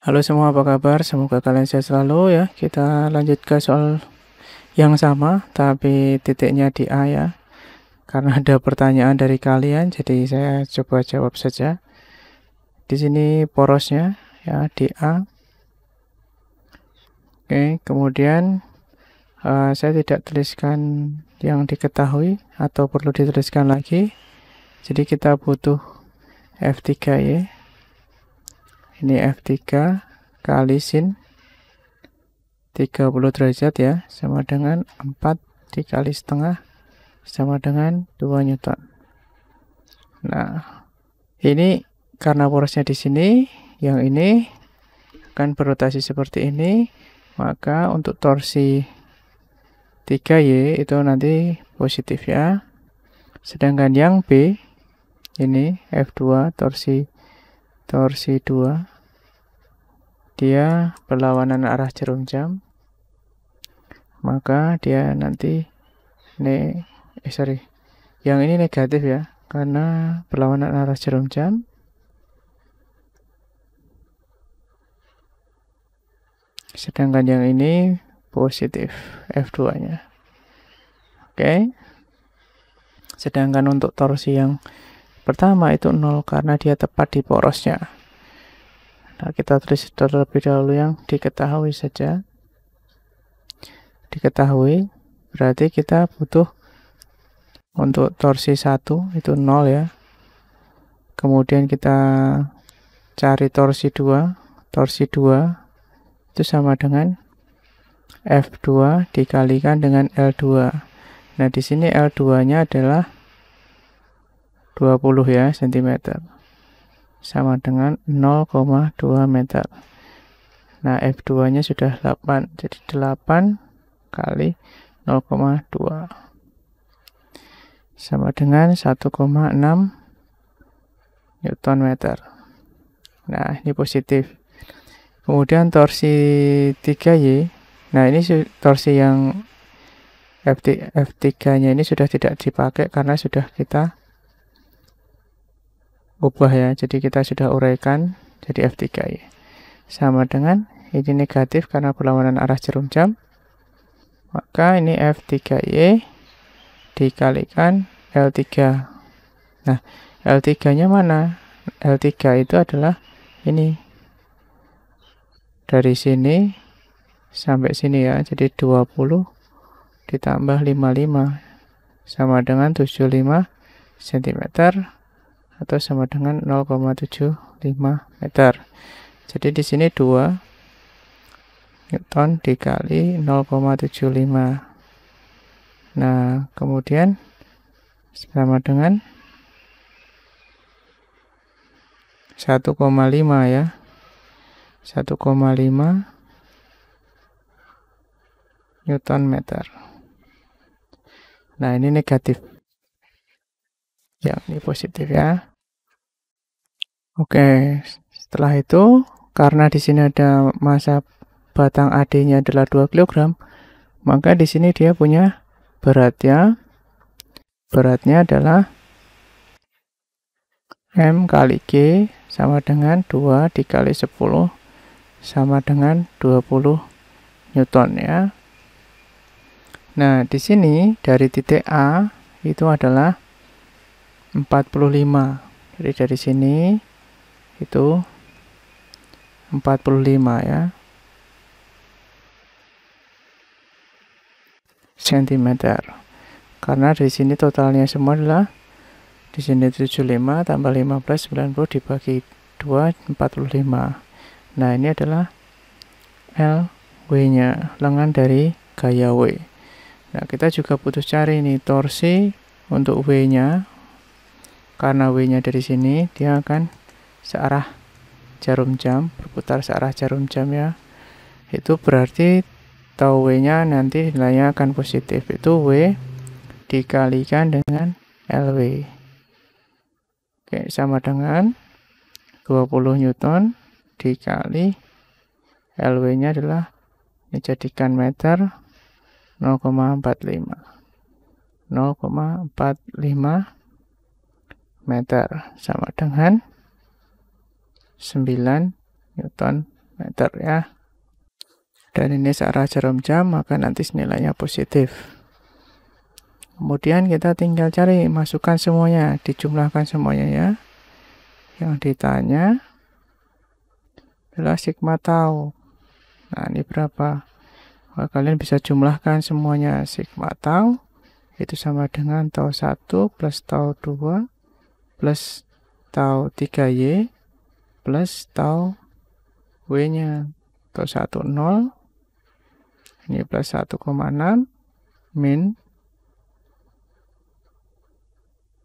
Halo semua, apa kabar? Semoga kalian sehat selalu ya. Kita lanjut ke soal yang sama, tapi titiknya di A ya. Karena ada pertanyaan dari kalian, jadi saya coba jawab saja. Di sini porosnya ya di A. Oke, kemudian uh, saya tidak tuliskan yang diketahui atau perlu dituliskan lagi. Jadi kita butuh F3 ya ini F3 kali sin 30 derajat ya sama dengan 4 dikali setengah sama dengan 2 newton nah ini karena porosnya di sini yang ini akan berotasi seperti ini maka untuk torsi 3Y itu nanti positif ya sedangkan yang B ini F2 torsi torsi 2 dia berlawanan arah jarum jam maka dia nanti ne eh sorry yang ini negatif ya karena berlawanan arah jarum jam sedangkan yang ini positif F2 nya oke okay. sedangkan untuk torsi yang pertama itu 0 karena dia tepat di porosnya. Nah, kita tulis terlebih dahulu yang diketahui saja. Diketahui berarti kita butuh untuk torsi 1 itu 0 ya. Kemudian kita cari torsi 2. Torsi 2 itu sama dengan F2 dikalikan dengan L2. Nah, di sini L2-nya adalah 20 ya cm sama dengan 0,2 meter nah F2 nya sudah 8 jadi 8 kali 0,2 sama dengan 1,6 Newton meter nah ini positif kemudian torsi 3Y nah ini torsi yang F3 nya ini sudah tidak dipakai karena sudah kita ubah ya jadi kita sudah uraikan jadi F3 ya sama dengan ini negatif karena berlawanan arah jarum jam maka ini F3Y dikalikan L3 nah L3 nya mana? L3 itu adalah ini dari sini sampai sini ya jadi 20 ditambah 55 sama dengan 75 cm atau sama dengan 0,75 meter. Jadi di sini 2 Newton dikali 0,75. Nah, kemudian sama dengan 1,5 ya. 1,5 Newton meter. Nah, ini negatif. Yang ini positif ya. Oke, setelah itu karena di sini ada masa batang AD-nya adalah 2 kg, maka di sini dia punya beratnya beratnya adalah M kali G sama dengan 2 dikali 10 sama dengan 20 Newton ya. Nah, di sini dari titik A itu adalah 45. Jadi dari sini itu 45 ya cm karena di sini totalnya semua adalah di sini 75 tambah 15 90 dibagi 2 45 nah ini adalah L W nya lengan dari gaya W nah kita juga butuh cari ini torsi untuk W nya karena W nya dari sini dia akan searah jarum jam, berputar searah jarum jam ya. Itu berarti tau W-nya nanti nilainya akan positif. Itu W dikalikan dengan LW. Oke, sama dengan 20 Newton dikali LW-nya adalah dijadikan meter 0,45. 0,45 meter sama dengan Newton meter ya. Dan ini searah jarum jam, maka nanti nilainya positif. Kemudian kita tinggal cari, masukkan semuanya, dijumlahkan semuanya ya. Yang ditanya adalah sigma tau. Nah, ini berapa? Maka kalian bisa jumlahkan semuanya sigma tau itu sama dengan tau 1 plus tau 2 plus tau 3y plus tau W-nya atau 1 0 ini plus 1,6 min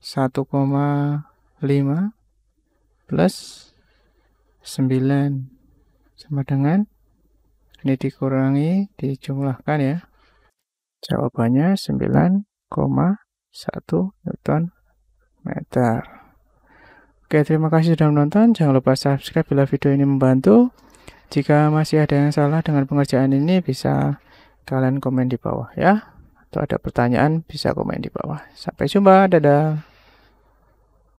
1,5 plus 9 sama dengan ini dikurangi dijumlahkan ya jawabannya 9,1 Newton meter Oke, terima kasih sudah menonton. Jangan lupa subscribe bila video ini membantu. Jika masih ada yang salah dengan pengerjaan ini, bisa kalian komen di bawah ya. Atau ada pertanyaan, bisa komen di bawah. Sampai jumpa, dadah.